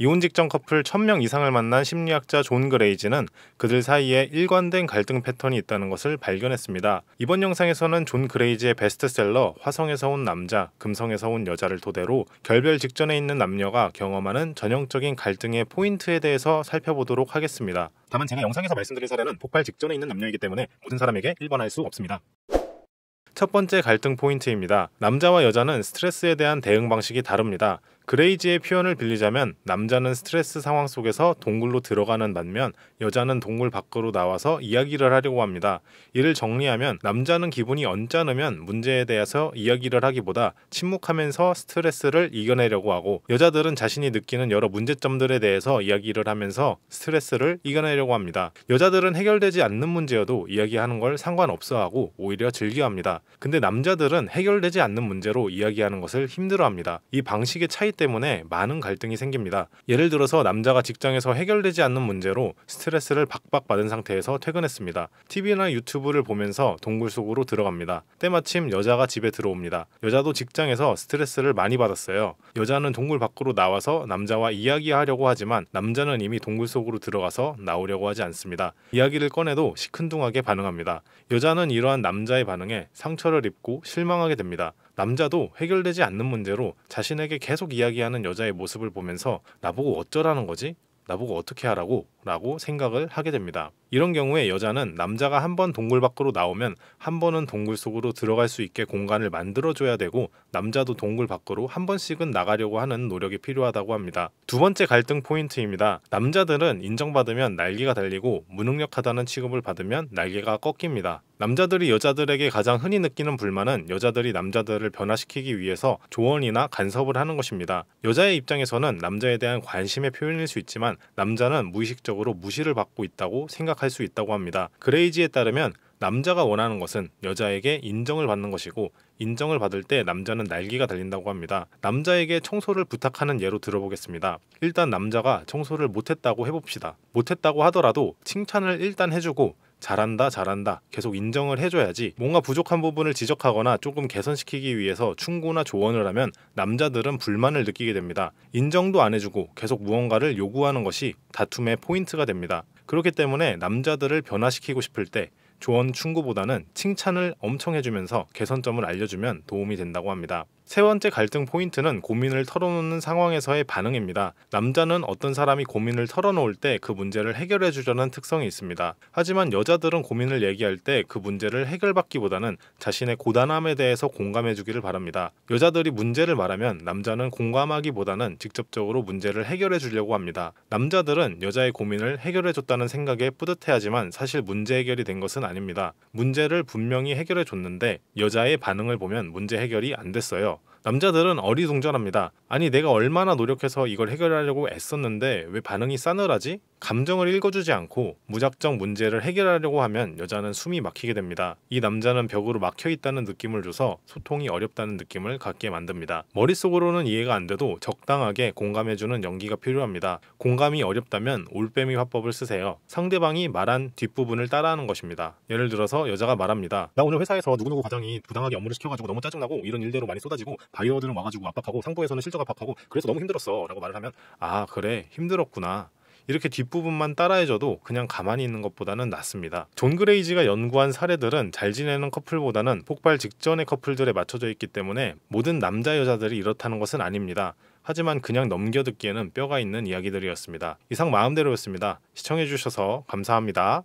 이혼 직전 커플 1000명 이상을 만난 심리학자 존그레이지는 그들 사이에 일관된 갈등 패턴이 있다는 것을 발견했습니다. 이번 영상에서는 존그레이지의 베스트셀러 화성에서 온 남자, 금성에서 온 여자를 토대로 결별 직전에 있는 남녀가 경험하는 전형적인 갈등의 포인트에 대해서 살펴보도록 하겠습니다. 다만 제가 영상에서 말씀드린 사례는 폭발 직전에 있는 남녀이기 때문에 모든 사람에게 일반할 수 없습니다. 첫 번째 갈등 포인트입니다. 남자와 여자는 스트레스에 대한 대응 방식이 다릅니다. 그레이지의 표현을 빌리자면 남자는 스트레스 상황 속에서 동굴로 들어가는 반면 여자는 동굴 밖으로 나와서 이야기를 하려고 합니다. 이를 정리하면 남자는 기분이 언짢으면 문제에 대해서 이야기를 하기보다 침묵하면서 스트레스를 이겨내려고 하고 여자들은 자신이 느끼는 여러 문제점들에 대해서 이야기를 하면서 스트레스를 이겨내려고 합니다. 여자들은 해결되지 않는 문제여도 이야기하는 걸 상관없어 하고 오히려 즐겨합니다. 근데 남자들은 해결되지 않는 문제로 이야기하는 것을 힘들어합니다. 이 방식의 차이 때문에 많은 갈등이 생깁니다. 예를 들어서 남자가 직장에서 해결되지 않는 문제로 스트레스를 박박 받은 상태에서 퇴근했습니다. TV나 유튜브를 보면서 동굴 속으로 들어갑니다. 때마침 여자가 집에 들어옵니다. 여자도 직장에서 스트레스를 많이 받았어요. 여자는 동굴 밖으로 나와서 남자와 이야기하려고 하지만 남자는 이미 동굴 속으로 들어가서 나오려고 하지 않습니다. 이야기를 꺼내도 시큰둥하게 반응합니다. 여자는 이러한 남자의 반응에 상처를 입고 실망하게 됩니다. 남자도 해결되지 않는 문제로 자신에게 계속 이야기하는 여자의 모습을 보면서 나보고 어쩌라는 거지? 나보고 어떻게 하라고? 라고 생각을 하게 됩니다. 이런 경우에 여자는 남자가 한 번 동굴 밖으로 나오면 한 번은 동굴 속으로 들어갈 수 있게 공간을 만들어줘야 되고 남자도 동굴 밖으로 한 번씩은 나가려고 하는 노력이 필요하다고 합니다. 두 번째 갈등 포인트입니다. 남자들은 인정받으면 날개가 달리고 무능력하다는 취급을 받으면 날개가 꺾입니다. 남자들이 여자들에게 가장 흔히 느끼는 불만은 여자들이 남자들을 변화시키기 위해서 조언이나 간섭을 하는 것입니다. 여자의 입장에서는 남자에 대한 관심의 표현일 수 있지만 남자는 무의식적으로 무시를 받고 있다고 생각할 수 있다고 합니다. 그레이지에 따르면 남자가 원하는 것은 여자에게 인정을 받는 것이고 인정을 받을 때 남자는 날개가 달린다고 합니다. 남자에게 청소를 부탁하는 예로 들어보겠습니다. 일단 남자가 청소를 못했다고 해봅시다. 못했다고 하더라도 칭찬을 일단 해주고 잘한다 잘한다 계속 인정을 해줘야지 뭔가 부족한 부분을 지적하거나 조금 개선시키기 위해서 충고나 조언을 하면 남자들은 불만을 느끼게 됩니다. 인정도 안 해주고 계속 무언가를 요구하는 것이 다툼의 포인트가 됩니다. 그렇기 때문에 남자들을 변화시키고 싶을 때 조언 충고보다는 칭찬을 엄청 해주면서 개선점을 알려주면 도움이 된다고 합니다. 세 번째 갈등 포인트는 고민을 털어놓는 상황에서의 반응입니다. 남자는 어떤 사람이 고민을 털어놓을 때 그 문제를 해결해 주려는 특성이 있습니다. 하지만 여자들은 고민을 얘기할 때 그 문제를 해결받기보다는 자신의 고단함에 대해서 공감해 주기를 바랍니다. 여자들이 문제를 말하면 남자는 공감하기보다는 직접적으로 문제를 해결해 주려고 합니다. 남자들은 여자의 고민을 해결해 줬다는 생각에 뿌듯해하지만 사실 문제 해결이 된 것은 아닙니다. 문제를 분명히 해결해 줬는데 여자의 반응을 보면 문제 해결이 안 됐어요. 남자들은 어리둥절합니다. 아니 내가 얼마나 노력해서 이걸 해결하려고 애썼는데 왜 반응이 싸늘하지? 감정을 읽어주지 않고 무작정 문제를 해결하려고 하면 여자는 숨이 막히게 됩니다. 이 남자는 벽으로 막혀 있다는 느낌을 줘서 소통이 어렵다는 느낌을 갖게 만듭니다. 머릿속으로는 이해가 안 돼도 적당하게 공감해주는 연기가 필요합니다. 공감이 어렵다면 올빼미 화법을 쓰세요. 상대방이 말한 뒷부분을 따라하는 것입니다. 예를 들어서 여자가 말합니다. 나 오늘 회사에서 누구누구 과장이 부당하게 업무를 시켜가지고 너무 짜증나고 이런 일대로 많이 쏟아지고 바이어들은 와가지고 압박하고 상부에서는 실적 압박하고 그래서 너무 힘들었어 라고 말을 하면 아 그래 힘들었구나 이렇게 뒷부분만 따라해줘도 그냥 가만히 있는 것보다는 낫습니다. 존 그레이지가 연구한 사례들은 잘 지내는 커플보다는 폭발 직전의 커플들에 맞춰져 있기 때문에 모든 남자 여자들이 이렇다는 것은 아닙니다. 하지만 그냥 넘겨듣기에는 뼈가 있는 이야기들이었습니다. 이상 마음대로였습니다. 시청해주셔서 감사합니다.